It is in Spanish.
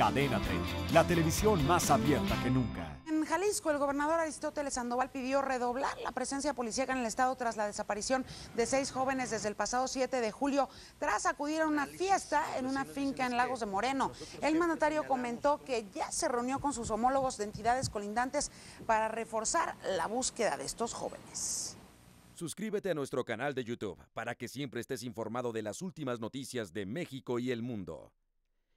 Cadena 30, la televisión más abierta que nunca. En Jalisco, el gobernador Aristóteles Sandoval pidió redoblar la presencia policial en el estado tras la desaparición de seis jóvenes desde el pasado 7 de julio, tras acudir a una fiesta en una finca en Lagos de Moreno. El mandatario comentó que ya se reunió con sus homólogos de entidades colindantes para reforzar la búsqueda de estos jóvenes. Suscríbete a nuestro canal de YouTube para que siempre estés informado de las últimas noticias de México y el mundo.